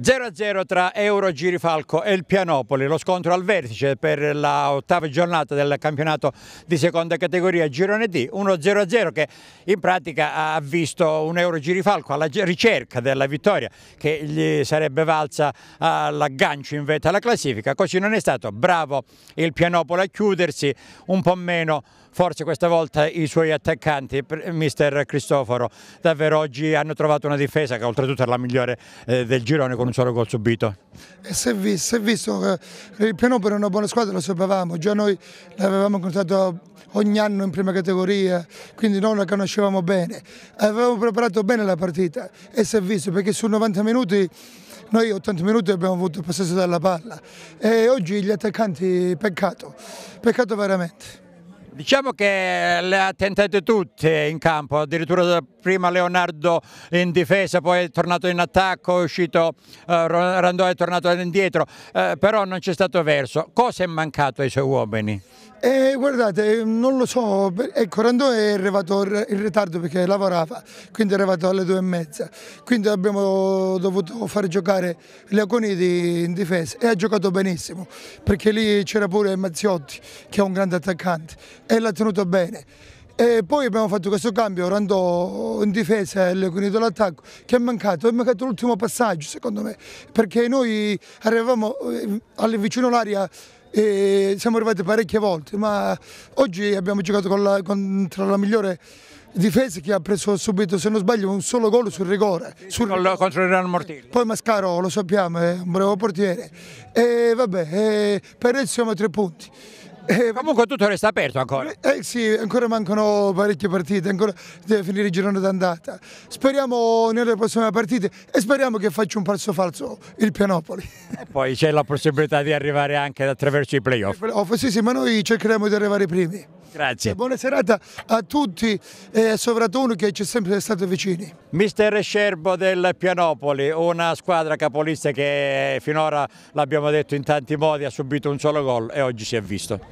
0-0 tra Euro Girifalco e il Pianopoli, lo scontro al vertice per l'ottava giornata del campionato di seconda categoria Girone D, 1-0-0 che in pratica ha visto un Euro Girifalco alla ricerca della vittoria che gli sarebbe valsa all'aggancio in vetta alla classifica, così non è stato, bravo il Pianopoli a chiudersi, un po' meno forse questa volta i suoi attaccanti, mister Cristoforo, davvero oggi hanno trovato una difesa che oltretutto è la migliore eh, del girone con un solo gol subito. E si è visto, si è visto che il Pianopero è una buona squadra, lo sapevamo, già noi l'avevamo incontrato ogni anno in prima categoria, quindi non la conoscevamo bene, avevamo preparato bene la partita e si è visto perché su 90 minuti noi 80 minuti abbiamo avuto il possesso della palla e oggi gli attaccanti peccato, peccato veramente. Diciamo che le ha tentate tutte in campo, addirittura prima Leonardo in difesa, poi è tornato in attacco, è uscito, eh, Randò è tornato indietro, eh, però non c'è stato verso. Cosa è mancato ai suoi uomini? Eh, guardate, non lo so, ecco Randò è arrivato in ritardo perché lavorava, quindi è arrivato alle due e mezza, quindi abbiamo dovuto far giocare Leoconidi in difesa e ha giocato benissimo perché lì c'era pure Mazziotti che è un grande attaccante e l'ha tenuto bene. E poi abbiamo fatto questo cambio, Randò in difesa e Lequinito all'attacco, che è mancato, è mancato l'ultimo passaggio secondo me, perché noi arrivavamo eh, vicino all'aria e siamo arrivati parecchie volte, ma oggi abbiamo giocato con la, contro la migliore difesa che ha preso subito, se non sbaglio, un solo gol sul rigore. Sul... Contro il Real Mortillo. Poi Mascaro, lo sappiamo, è un bravo portiere. E vabbè, e eh, per adesso siamo a tre punti. Eh, eh, Comunque tutto resta aperto ancora. Eh, eh, sì, ancora mancano parecchie partite, ancora deve finire il girone d'andata. Speriamo nelle prossime partite e speriamo che faccia un passo falso il Pianopoli. E poi c'è la possibilità di arrivare anche attraverso i playoff. playoff sì, sì, ma noi cercheremo di arrivare i primi. Grazie. Eh, buona serata a tutti e a Sovratono che ci è sempre stato vicini. Mister Scerbo del Pianopoli, una squadra capolista che finora, l'abbiamo detto in tanti modi, ha subito un solo gol e oggi si è visto.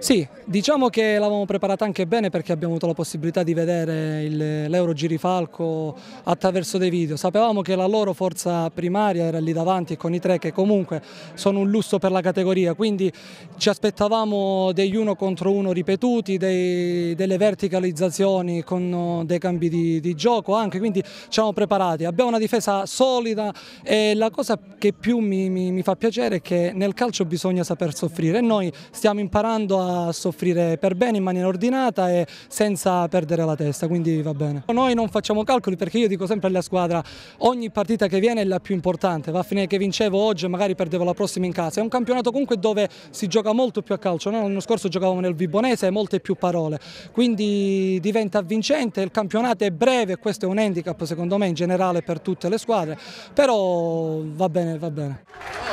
Sì, diciamo che l'avevamo preparata anche bene perché abbiamo avuto la possibilità di vedere l'Euro Girifalco attraverso dei video. Sapevamo che la loro forza primaria era lì davanti con i tre che comunque sono un lusso per la categoria, quindi ci aspettavamo degli uno contro uno ripetuti, dei, delle verticalizzazioni con dei cambi di, di gioco anche, quindi ci siamo preparati. Abbiamo una difesa solida e la cosa che più mi, mi, mi fa piacere è che nel calcio bisogna saper soffrire e noi stiamo imparando a soffrire per bene in maniera ordinata e senza perdere la testa, quindi va bene. Noi non facciamo calcoli perché io dico sempre alla squadra ogni partita che viene è la più importante, va a finire che vincevo oggi e magari perdevo la prossima in casa, è un campionato comunque dove si gioca molto più a calcio, noi l'anno scorso giocavamo nel Vibonese e molte più parole, quindi diventa vincente, il campionato è breve, questo è un handicap secondo me in generale per tutte le squadre, però va bene, va bene.